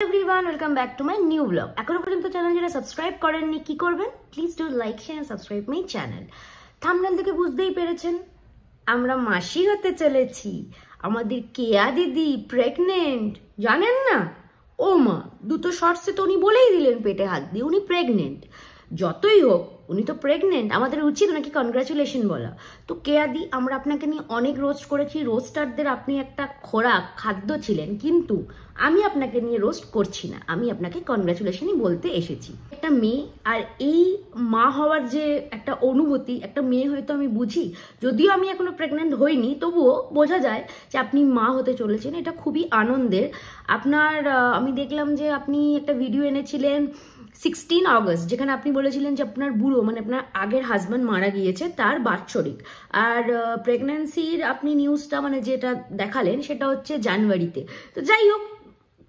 welcome back to my new blog এখনো পর্যন্ত channel যারা সাবস্ক্রাইব করেননি কি করবেন please do like share subscribe my channel thumbnail থেকে বুঝতেই পেরেছেন আমরা মাসি হতে চলেছি আমাদের কেয়া দিদি প্রেগনেন্ট জানেন না ও মা দুটো শর্টসে তো উনি বলেই দিলেন পেটে হাত দিয়ে উনি প্রেগনেন্ট যতই হোক উনি তো প্রেগনেন্ট আমাদের উচিত ওনাকে কনগ্রাচুলেশন বলা তো কেয়াদি আমরা আপনাকে নিয়ে অনেক রোস্ট করেছি রোস্টারদের আপনি একটা খোরাক খাদ্য ছিলেন কিন্তু আমি আপনাকে নিয়ে রোস্ট করছি না আমি আপনাকে কনগ্রাচুলেশনই বলতে এসেছি একটা মেয়ে আর এই মা হওয়ার যে একটা অনুভূতি একটা মেয়ে হয়তো আমি বুঝি যদিও আমি এখনো প্রেগনেন্ট হইনি তবুও বোঝা যায় যে আপনি মা হতে চলেছেন এটা খুবই আনন্দের আপনার আমি দেখলাম যে আপনি একটা ভিডিও এনেছিলেন সিক্সটিন আগস্ট যেখানে আপনি বলেছিলেন যে আপনার বুড়ো মানে আপনার আগের হাজব্যান্ড মারা গিয়েছে তার বাৎসরিক আর প্রেগন্যান্সির আপনি নিউজটা মানে যেটা দেখালেন সেটা হচ্ছে জানুয়ারিতে তো যাই হোক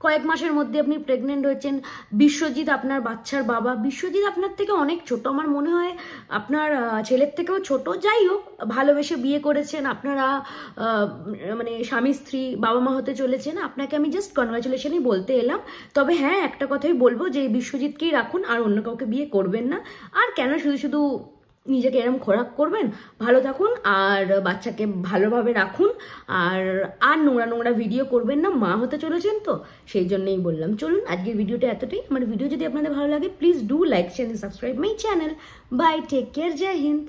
কয়েক মাসের মধ্যে আপনি প্রেগনেন্ট হয়েছেন বিশ্বজিৎ আপনার বাচ্চার বাবা বিশ্বজিৎ আপনার থেকে অনেক ছোট আমার মনে হয় আপনার ছেলের থেকেও ছোট যাই হোক ভালোবেসে বিয়ে করেছেন আপনারা মানে স্বামী স্ত্রী বাবা মা হতে চলেছেন আপনাকে আমি জাস্ট কনগ্রাচুলেশনই বলতে এলাম তবে হ্যাঁ একটা কথাই বলবো যে বিশ্বজিৎকেই রাখুন আর অন্য কাউকে বিয়ে করবেন না আর কেন শুধু শুধু নিজেকে এরম খোরাক করবেন ভালো থাকুন আর বাচ্চাকে ভালোভাবে রাখুন আর আর নোংরা নোংরা ভিডিও করবেন না মা হতে চলেছেন তো সেই জন্যেই বললাম চলুন আজকের ভিডিওটা এতটাই আমার ভিডিও যদি আপনাদের ভালো লাগে please do like channel subscribe my channel bye take care জয় হিন্দ